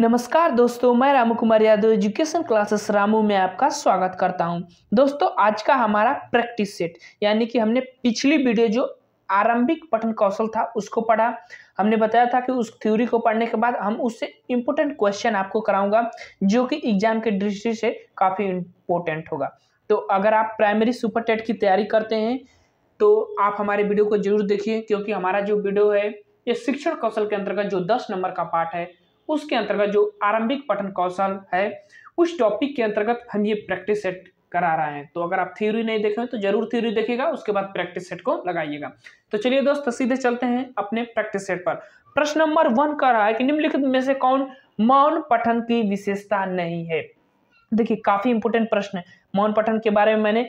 नमस्कार दोस्तों मैं रामू कुमार यादव एजुकेशन क्लासेस रामू में आपका स्वागत करता हूं दोस्तों आज का हमारा प्रैक्टिस सेट यानी कि हमने पिछली वीडियो जो आरंभिक पठन कौशल था उसको पढ़ा हमने बताया था कि उस थ्योरी को पढ़ने के बाद हम उससे इम्पोर्टेंट क्वेश्चन आपको कराऊंगा जो कि एग्जाम के दृष्टि से काफ़ी इम्पोर्टेंट होगा तो अगर आप प्राइमरी सुपर टेट की तैयारी करते हैं तो आप हमारे वीडियो को जरूर देखिए क्योंकि हमारा जो वीडियो है ये शिक्षण कौशल के अंतर्गत जो दस नंबर का पार्ट है उसके अंतर्गत जो आरंभिक पठन कौशल है उस टॉपिक के अंतर्गत हम ये प्रैक्टिस सेट करा रहे हैं तो अगर आप थ्योरी नहीं देखें तो जरूर थ्योरी देखेगा उसके बाद प्रैक्टिस सेट को लगाइएगा तो चलिए दोस्त सीधे चलते हैं अपने प्रैक्टिस सेट पर प्रश्न नंबर वन कह रहा है कि निम्नलिखित में से कौन मौन पठन की विशेषता नहीं है देखिए काफी इंपोर्टेंट प्रश्न है मौन पठन के बारे में मैंने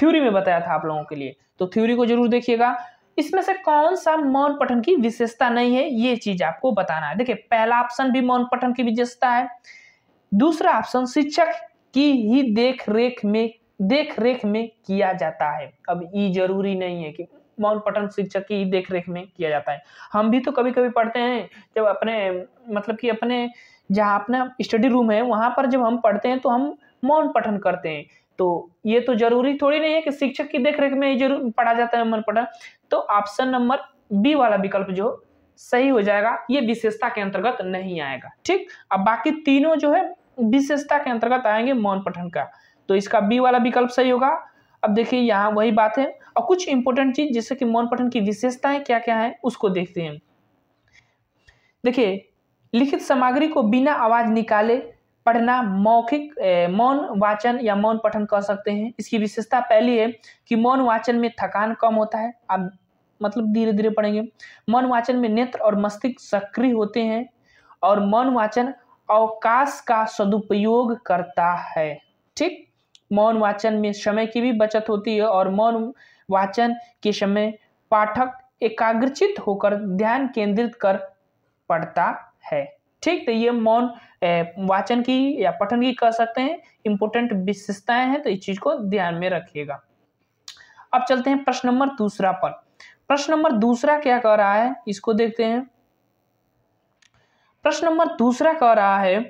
थ्योरी में बताया था आप लोगों के लिए तो थ्योरी को जरूर देखिएगा इसमें से कौन सा मौन पठन की विशेषता नहीं है ये चीज आपको बताना है देखिए पहला ऑप्शन भी मौन पठन की विशेषता है दूसरा ऑप्शन शिक्षक की ही देख रेख में देख रेख में किया जाता है अब ये जरूरी नहीं है कि मौन पठन शिक्षक की देख रेख में किया जाता है हम भी तो कभी कभी पढ़ते हैं जब अपने मतलब कि अपने जहाँ अपना स्टडी रूम है वहां पर जब हम पढ़ते हैं तो हम मौन पठन करते हैं तो ये तो जरूरी थोड़ी नहीं है कि शिक्षक की देखरेख में ही जरूर पढ़ा जाता है मन पढ़ा तो ऑप्शन नंबर बी वाला विकल्प जो सही हो जाएगा ये विशेषता के अंतर्गत नहीं आएगा ठीक अब बाकी तीनों जो है विशेषता के अंतर्गत आएंगे मौन पठन का तो इसका बी वाला विकल्प सही होगा अब देखिए यहाँ वही बात है और कुछ इंपोर्टेंट चीज जैसे कि मौन पठन की विशेषताएं क्या क्या है उसको देखते हैं देखिए लिखित सामग्री को बिना आवाज निकाले पढ़ना मौखिक मौन वाचन या मौन पठन कर सकते हैं इसकी विशेषता पहली है कि मौन वाचन में थकान कम होता है आप मतलब धीरे धीरे पढ़ेंगे मौन वाचन में नेत्र और मस्तिष्क सक्रिय होते हैं और मौन वाचन अवकाश का सदुपयोग करता है ठीक मौन वाचन में समय की भी बचत होती है और मौन वाचन के समय पाठक एकाग्रचित होकर ध्यान केंद्रित कर पढ़ता है ठीक तो ये मौन वाचन की या पठन की कह सकते हैं इंपोर्टेंट विशेषताएं हैं तो इस चीज को ध्यान में रखिएगा अब चलते हैं प्रश्न नंबर दूसरा पर प्रश्न नंबर दूसरा क्या कह रहा है इसको देखते हैं प्रश्न नंबर दूसरा कह रहा है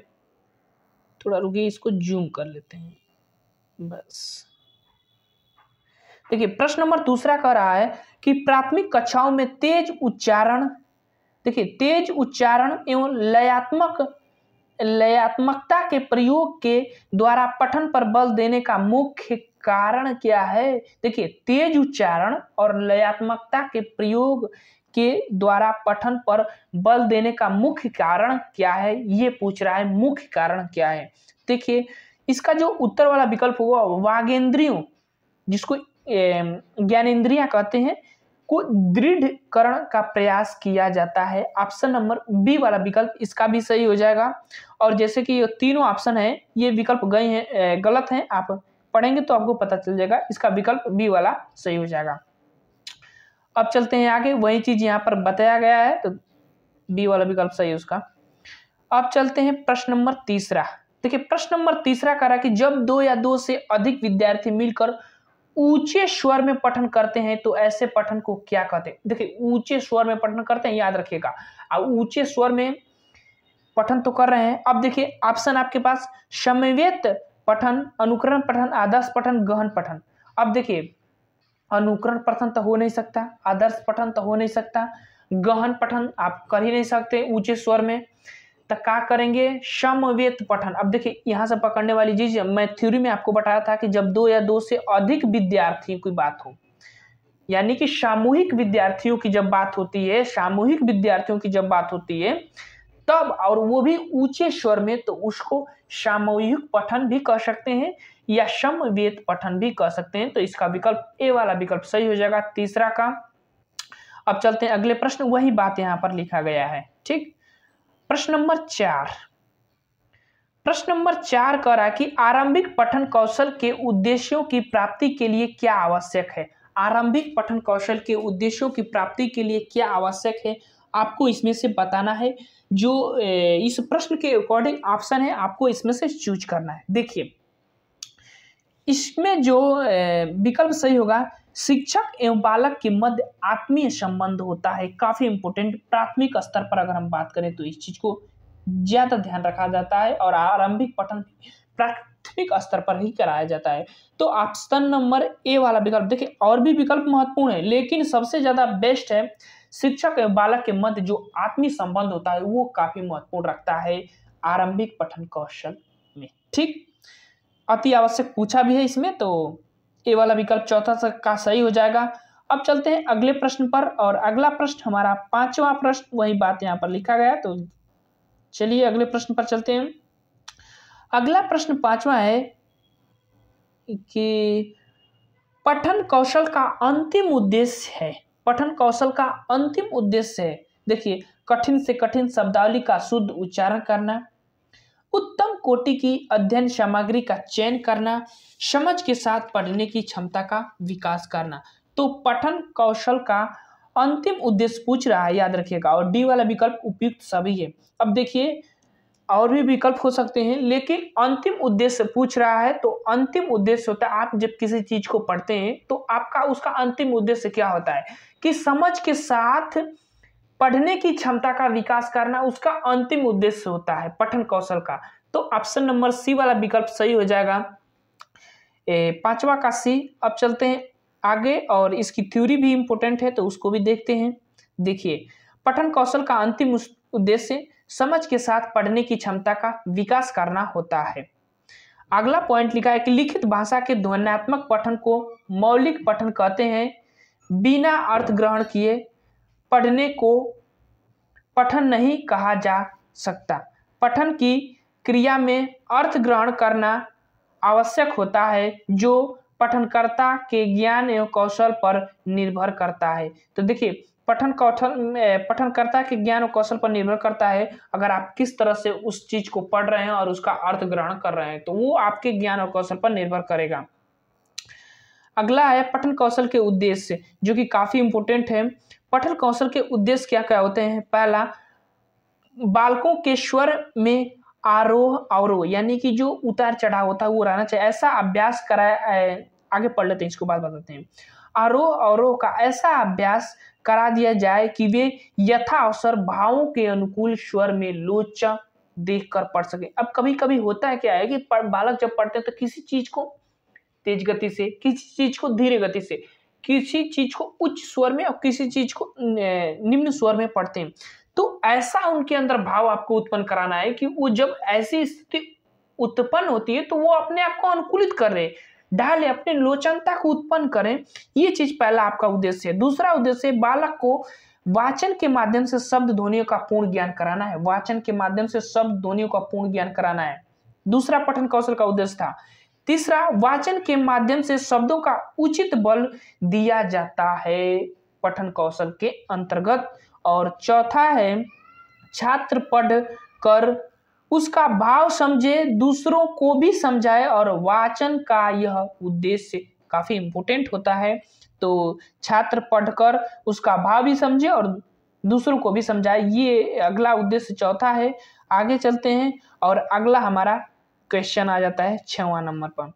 थोड़ा रुकिए इसको जूम कर लेते हैं बस देखिए प्रश्न नंबर दूसरा कह रहा है कि प्राथमिक कक्षाओं में तेज उच्चारण देखिए तेज उच्चारण एवं लयात्मक लयात्मकता के प्रयोग के द्वारा पठन पर बल देने का मुख्य कारण क्या है देखिए तेज उच्चारण और लयात्मकता के प्रयोग के द्वारा पठन पर बल देने का मुख्य कारण क्या है ये पूछ रहा है मुख्य कारण क्या है देखिए इसका जो उत्तर वाला विकल्प होगा वागेंद्रियों जिसको ज्ञानेन्द्रिया कहते हैं को दृढ़करण का प्रयास किया जाता है ऑप्शन नंबर बी वाला विकल्प इसका भी सही हो जाएगा और जैसे कि ये तीनों ऑप्शन है ये विकल्प गए हैं गलत हैं आप पढ़ेंगे तो आपको पता चल जाएगा इसका विकल्प बी वाला सही हो जाएगा अब चलते हैं आगे वही चीज यहाँ पर बताया गया है तो बी वाला विकल्प सही है उसका अब चलते हैं प्रश्न नंबर तीसरा देखिए प्रश्न नंबर तीसरा कह रहा है कि जब दो या दो से अधिक विद्यार्थी मिलकर ऊंचे स्वर में पठन करते हैं तो ऐसे पठन को क्या कहते हैं देखिए ऊंचे स्वर में पठन करते हैं याद रखिएगा अब ऊंचे स्वर में पठन तो कर रहे हैं अब देखिए ऑप्शन आपके पास समवेत पठन अनुकरण पठन आदर्श पठन गहन पठन अब देखिए अनुकरण पठन तो हो नहीं सकता आदर्श पठन तो हो नहीं सकता गहन पठन आप कर ही नहीं सकते ऊंचे स्वर में तो क्या करेंगे समवेत पठन अब देखिए यहाँ से पकड़ने वाली चीज मैं थ्योरी में आपको बताया था कि जब दो या दो से अधिक विद्यार्थी की बात हो यानी कि सामूहिक विद्यार्थियों की जब बात होती है सामूहिक विद्यार्थियों की जब बात होती है तब और वो भी ऊंचे स्वर में तो उसको सामूहिक पठन भी कह सकते हैं या समवेत पठन भी कह सकते हैं तो इसका विकल्प ए वाला विकल्प सही हो जाएगा तीसरा का अब चलते हैं अगले प्रश्न वही बात यहाँ पर लिखा गया है ठीक प्रश्न नंबर चार प्रश्न नंबर चार कह रहा है कि आरंभिक पठन कौशल के उद्देश्यों की प्राप्ति के लिए क्या आवश्यक है आरंभिक पठन कौशल के उद्देश्यों की प्राप्ति के लिए क्या आवश्यक है आपको इसमें से बताना है जो इस प्रश्न के अकॉर्डिंग ऑप्शन है आपको इसमें से चूज करना है देखिए इसमें जो विकल्प सही होगा शिक्षक एवं बालक के मध्य आत्मीय संबंध होता है काफी इंपोर्टेंट प्राथमिक स्तर पर अगर हम बात करें तो इस चीज को ज्यादा ध्यान रखा जाता है और आरंभिक पठन प्राथमिक स्तर पर ही कराया जाता है तो ऑप्शन नंबर ए वाला विकल्प देखिए और भी विकल्प महत्वपूर्ण है लेकिन सबसे ज्यादा बेस्ट है शिक्षक एवं बालक के मध्य जो आत्मीय संबंध होता है वो काफी महत्वपूर्ण रखता है आरंभिक पठन कौशल में ठीक अति आवश्यक पूछा भी है इसमें तो ए वाला विकल्प चौथा का सही हो जाएगा अब चलते हैं अगले प्रश्न पर और अगला प्रश्न हमारा पांचवा प्रश्न वही बात यहाँ पर लिखा गया तो चलिए अगले प्रश्न पर चलते हैं अगला प्रश्न पांचवा है कि पठन कौशल का अंतिम उद्देश्य है पठन कौशल का अंतिम उद्देश्य है देखिए कठिन से कठिन शब्दावली का शुद्ध उच्चारण करना उत्तम कोटि की अध्ययन सामग्री का चयन करना समझ के साथ पढ़ने की क्षमता का विकास करना तो पठन कौशल का अंतिम उद्देश्य पूछ रहा है याद रखिएगा और डी वाला विकल्प उपयुक्त सभी है अब देखिए और भी विकल्प हो सकते हैं लेकिन अंतिम उद्देश्य पूछ रहा है तो अंतिम उद्देश्य होता है आप जब किसी चीज को पढ़ते हैं तो आपका उसका अंतिम उद्देश्य क्या होता है कि समझ के साथ पढ़ने की क्षमता का विकास करना उसका अंतिम उद्देश्य होता है पठन कौशल का तो ऑप्शन नंबर सी वाला विकल्प सही हो जाएगा पांचवा का सी अब चलते हैं आगे और इसकी थ्योरी भी इम्पोर्टेंट है तो उसको भी देखते हैं देखिए पठन कौशल का अंतिम उद्देश्य समझ के साथ पढ़ने की क्षमता का विकास करना होता है अगला पॉइंट लिखा है कि लिखित भाषा के ध्वनात्मक पठन को मौलिक पठन कहते हैं बिना अर्थ ग्रहण किए पढ़ने को पठन नहीं कहा जा सकता पठन की क्रिया में अर्थ ग्रहण करना आवश्यक होता है जो पठनकर्ता के ज्ञान एवं कौशल पर निर्भर करता है तो देखिए पठन कौशल पठनकर्ता के ज्ञान और कौशल पर निर्भर करता है अगर आप किस तरह से उस चीज को पढ़ रहे हैं और उसका अर्थ ग्रहण कर रहे हैं तो वो आपके ज्ञान और कौशल पर निर्भर करेगा अगला है पठन कौशल के उद्देश्य जो कि काफ़ी इंपोर्टेंट है पठन कौशल के उद्देश्य क्या क्या होते हैं पहला बालकों के स्वर में आरोह अवरोह यानी कि जो उतार चढ़ाव होता है वो रहना चाहिए ऐसा अभ्यास कराया आगे पढ़ लेते हैं इसको बाद बताते हैं आरोह अवरोह का ऐसा अभ्यास करा दिया जाए कि वे यथा अवसर भावों के अनुकूल स्वर में लोचा देख कर पढ़ सके अब कभी कभी होता है क्या है कि बालक जब पढ़ते हैं तो किसी चीज को तेज गति से किसी चीज को धीरे गति से किसी चीज़ को उच्च स्वर में और किसी चीज़ को निम्न स्वर में पढ़ते हैं तो ऐसा उनके अंदर भाव आपको उत्पन्न कराना है कि वो जब ऐसी स्थिति उत्पन्न होती है तो वो अपने आप को अनुकूलित कर रहे ढाले अपने लोचनता को उत्पन्न करें ये चीज पहला आपका उद्देश्य है दूसरा उद्देश्य बालक को वाचन के माध्यम से शब्द ध्वनियों का पूर्ण ज्ञान कराना है वाचन के माध्यम से शब्द ध्वनियों का पूर्ण ज्ञान कराना है दूसरा पठन कौशल का उद्देश्य था तीसरा वाचन के माध्यम से शब्दों का उचित बल दिया जाता है पठन कौशल के अंतर्गत और चौथा है छात्र पढ़ कर उसका भाव समझे दूसरों को भी समझाए और वाचन का यह उद्देश्य काफ़ी इम्पोर्टेंट होता है तो छात्र पढ़कर उसका भाव भी समझे और दूसरों को भी समझाए ये अगला उद्देश्य चौथा है आगे चलते हैं और अगला हमारा क्वेश्चन आ जाता है छवा नंबर पर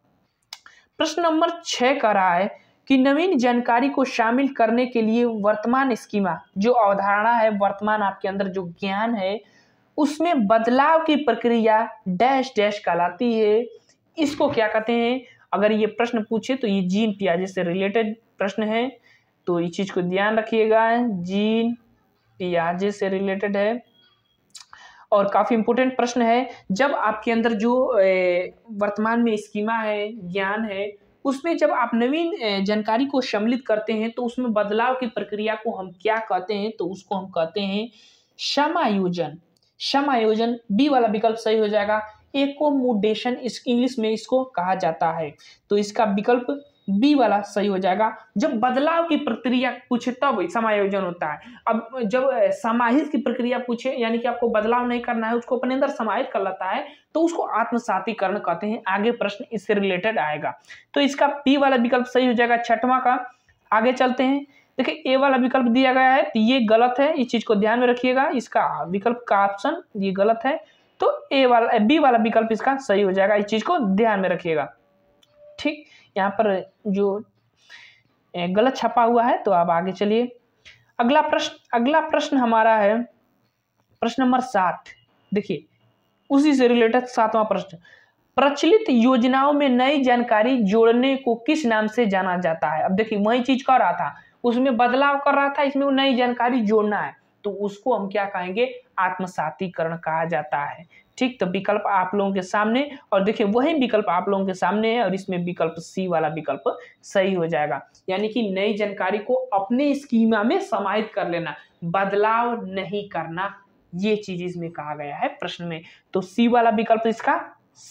प्रश्न नंबर छः कह रहा है कि नवीन जानकारी को शामिल करने के लिए वर्तमान स्कीमा जो अवधारणा है वर्तमान आपके अंदर जो ज्ञान है उसमें बदलाव की प्रक्रिया डैश डैश कहलाती है इसको क्या कहते हैं अगर ये प्रश्न पूछे तो ये जीन पियाजे से रिलेटेड प्रश्न है तो इस चीज़ को ध्यान रखिएगा जीन पियाजे से रिलेटेड है और काफ़ी इम्पोर्टेंट प्रश्न है जब आपके अंदर जो वर्तमान में स्कीमा है ज्ञान है उसमें जब आप नवीन जानकारी को सम्मिलित करते हैं तो उसमें बदलाव की प्रक्रिया को हम क्या कहते हैं तो उसको हम कहते हैं समायोजन समायोजन बी वाला विकल्प सही हो जाएगा एकोमोडेशन इस इंग्लिश में इसको कहा जाता है तो इसका विकल्प बी वाला सही हो जाएगा जब बदलाव की प्रक्रिया पूछे तब समायोजन होता है अब जब समाहित की प्रक्रिया पूछे यानी कि आपको बदलाव नहीं करना है उसको अपने अंदर समाहित कर लेता है तो उसको आत्मसातीकरण कहते हैं आगे प्रश्न इससे रिलेटेड आएगा तो इसका पी वाला विकल्प सही हो जाएगा छठवा का आगे चलते हैं देखिए ए वाला विकल्प दिया गया है तो ये गलत है इस चीज को ध्यान में रखिएगा इसका विकल्प का ऑप्शन ये गलत है तो ए वाला बी वाला विकल्प इसका सही हो जाएगा इस चीज को ध्यान में रखिएगा ठीक यहाँ पर जो गलत छपा हुआ है तो आप आगे चलिए अगला प्रश्न अगला प्रश्न हमारा है प्रश्न नंबर सात देखिए उसी से रिलेटेड सातवां प्रश्न प्रचलित योजनाओं में नई जानकारी जोड़ने को किस नाम से जाना जाता है अब देखिए वही चीज कर रहा था उसमें बदलाव कर रहा था इसमें वो नई जानकारी जोड़ना है तो उसको हम क्या कहेंगे आत्मसातीकरण कहा जाता है ठीक तो विकल्प आप लोगों के सामने और देखिए वही विकल्प आप लोगों के सामने है और इसमें विकल्प सी वाला विकल्प सही हो जाएगा यानी कि नई जानकारी को अपने स्कीमा में समाहित कर लेना बदलाव नहीं करना ये चीज इसमें कहा गया है प्रश्न में तो सी वाला विकल्प इसका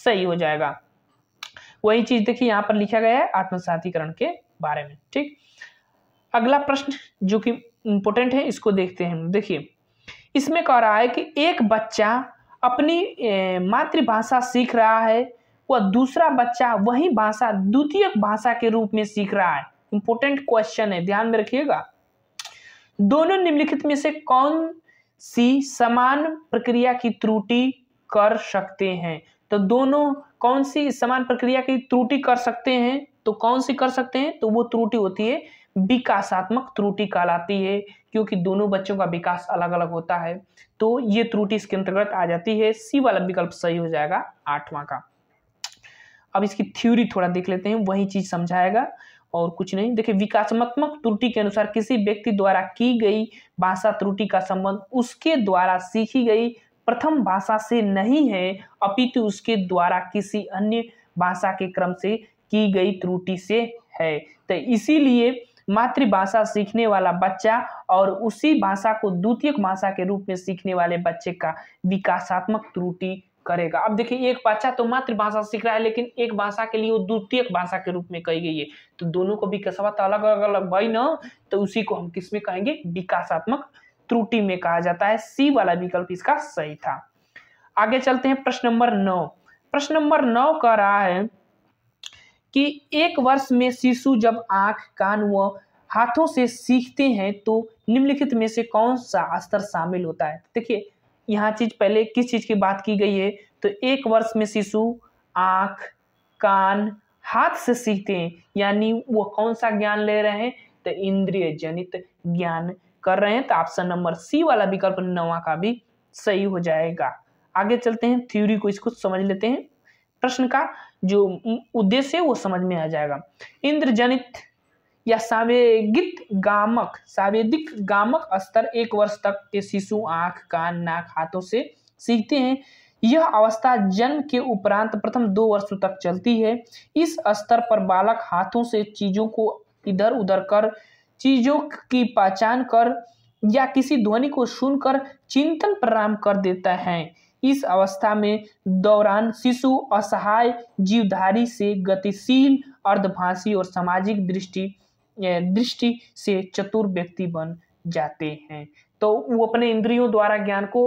सही हो जाएगा वही चीज देखिए यहाँ पर लिखा गया है आत्मसाधिकरण के बारे में ठीक अगला प्रश्न जो कि इंपोर्टेंट है इसको देखते हैं देखिए इसमें कह रहा है कि एक बच्चा अपनी मातृभाषा सीख रहा है वह दूसरा बच्चा वही भाषा द्वितीय भाषा के रूप में सीख रहा है इंपॉर्टेंट क्वेश्चन है ध्यान में रखिएगा दोनों निम्नलिखित में से कौन सी समान प्रक्रिया की त्रुटि कर सकते हैं तो दोनों कौन सी समान प्रक्रिया की त्रुटि कर सकते हैं तो कौन सी कर सकते हैं तो वो त्रुटि होती है विकासात्मक त्रुटि कहलाती है क्योंकि दोनों बच्चों का विकास अलग अलग होता है तो ये त्रुटि इसके अंतर्गत आ जाती है सी वाला विकल्प सही हो जाएगा आठवां का अब इसकी थ्योरी थोड़ा देख लेते हैं वही चीज समझाएगा और कुछ नहीं देखिए विकासात्मक त्रुटि के अनुसार किसी व्यक्ति द्वारा की गई भाषा त्रुटि का संबंध उसके द्वारा सीखी गई प्रथम भाषा से नहीं है अपितु उसके द्वारा किसी अन्य भाषा के क्रम से की गई त्रुटि से है तो इसीलिए मातृभाषा सीखने वाला बच्चा और उसी भाषा को द्वितीय भाषा के रूप में सीखने वाले बच्चे का विकासात्मक त्रुटि करेगा अब देखिए एक बच्चा तो मातृभाषा सीख रहा है लेकिन एक भाषा के लिए वो द्वितीय भाषा के रूप में कही गई है तो दोनों को तो अलग अलग अलग भाई ना तो उसी को हम किस में कहेंगे विकासात्मक त्रुटि में कहा जाता है सी वाला विकल्प इसका सही था आगे चलते हैं प्रश्न नंबर नौ प्रश्न नंबर नौ कह रहा है कि एक वर्ष में शिशु जब आंख कान व हाथों से सीखते हैं तो निम्नलिखित में से कौन सा स्तर शामिल होता है देखिए यहाँ चीज़ पहले किस चीज़ की बात की गई है तो एक वर्ष में शिशु आंख कान हाथ से सीखते हैं यानी वो कौन सा ज्ञान ले रहे हैं तो इंद्रिय जनित ज्ञान कर रहे हैं तो ऑप्शन नंबर सी वाला विकल्प नवा का भी सही हो जाएगा आगे चलते हैं थ्योरी को इसको समझ लेते हैं प्रश्न का जो उद्देश्य है वो समझ में आ जाएगा इंद्रजनित या सावेगित गामक सावेदिक गामक स्तर एक वर्ष तक के शिशु आंख कान नाक हाथों से सीखते हैं यह अवस्था जन्म के उपरांत प्रथम दो वर्षों तक चलती है इस स्तर पर बालक हाथों से चीजों को इधर उधर कर चीजों की पहचान कर या किसी ध्वनि को सुनकर चिंतन प्रारंभ कर देता है इस अवस्था में दौरान शिशु असहाय जीवधारी से गतिशील अर्धभाषी और सामाजिक दृष्टि दृष्टि से चतुर व्यक्ति बन जाते हैं तो वो अपने इंद्रियों द्वारा ज्ञान को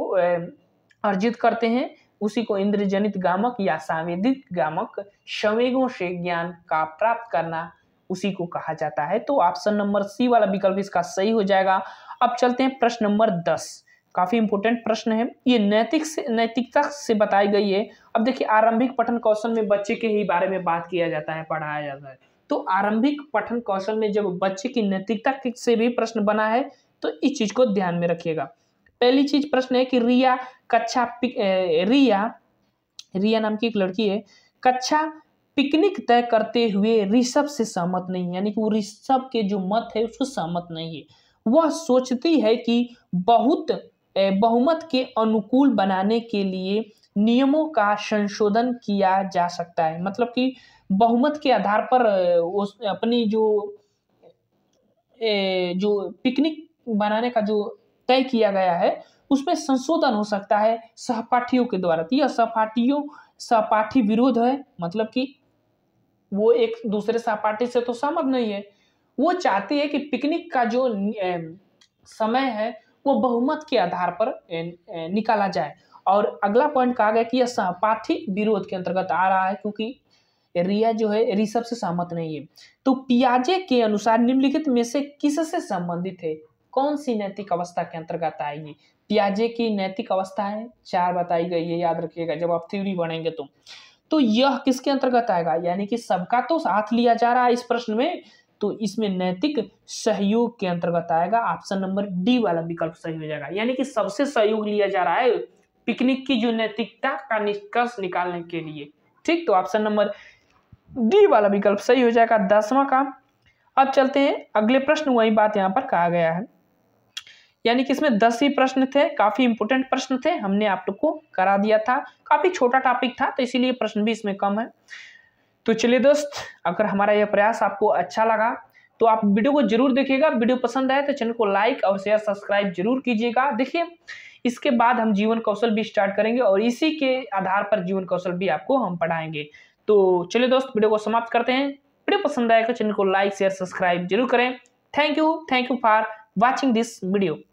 अर्जित करते हैं उसी को इंद्रजनित गामक या संवेदित गामक संवेगों से ज्ञान का प्राप्त करना उसी को कहा जाता है तो ऑप्शन नंबर सी वाला विकल्प इसका सही हो जाएगा अब चलते हैं प्रश्न नंबर दस काफ़ी इंपोर्टेंट प्रश्न है ये नैतिक से नैतिकता से बताई गई है अब देखिए आरंभिक पठन कौशल में बच्चे के ही बारे में बात किया जाता है पढ़ाया जाता है तो आरंभिक पठन कौशल में जब बच्चे की नैतिकता से भी प्रश्न बना है तो इस चीज़ को ध्यान में रखिएगा पहली चीज प्रश्न है कि रिया कच्छा रिया रिया नाम की एक लड़की है कच्छा पिकनिक तय करते हुए ऋषभ से सहमत नहीं है यानी कि वो ऋषभ के जो मत है उसको सहमत नहीं है वह सोचती है कि बहुत बहुमत के अनुकूल बनाने के लिए नियमों का संशोधन किया जा सकता है मतलब कि बहुमत के आधार पर उस अपनी जो जो पिकनिक बनाने का जो तय किया गया है उसमें संशोधन हो सकता है सहपाठियों के द्वारा तो यह सहपाठियों सहपाठी विरोध है मतलब कि वो एक दूसरे सहपाठी से तो सहमत नहीं है वो चाहती है कि पिकनिक का जो समय है वो बहुमत के आधार पर निकाला जाए और अगला पॉइंट कहा गया कि यह सहपाठी विरोध के अंतर्गत आ रहा है क्योंकि रिया जो है ऋषभ से सहमत नहीं है तो पियाजे के अनुसार निम्नलिखित में से किससे संबंधित है कौन सी नैतिक अवस्था के अंतर्गत आएगी पियाजे की नैतिक अवस्था है चार बताई गई है याद रखिएगा जब आप थ्योरी बनेंगे तो तो यह किसके अंतर्गत आएगा यानी कि सबका तो साथ लिया जा रहा है इस प्रश्न में तो इसमें नैतिक सहयोग के अंतर्गत आएगा ऑप्शन नंबर डी वाला विकल्प सही हो जाएगा यानी कि सबसे सहयोग लिया जा रहा है पिकनिक की जो नैतिकता का निष्कर्ष निकालने के लिए ठीक तो ऑप्शन नंबर डी वाला विकल्प सही हो जाएगा दसवा का अब चलते हैं अगले प्रश्न वही बात यहाँ पर कहा गया है यानी कि इसमें दस ही प्रश्न थे काफ़ी इंपोर्टेंट प्रश्न थे हमने आप लोग को करा दिया था काफ़ी छोटा टॉपिक था तो इसीलिए प्रश्न भी इसमें कम है तो चलिए दोस्त अगर हमारा यह प्रयास आपको अच्छा लगा तो आप वीडियो को जरूर देखिएगा वीडियो पसंद आए तो चैनल को लाइक और शेयर सब्सक्राइब जरूर कीजिएगा देखिए इसके बाद हम जीवन कौशल भी स्टार्ट करेंगे और इसी के आधार पर जीवन कौशल भी आपको हम पढ़ाएंगे तो चलिए दोस्त वीडियो को समाप्त करते हैं वीडियो पसंद आए तो चैनल को लाइक शेयर सब्सक्राइब जरूर करें thank you thank you for watching this video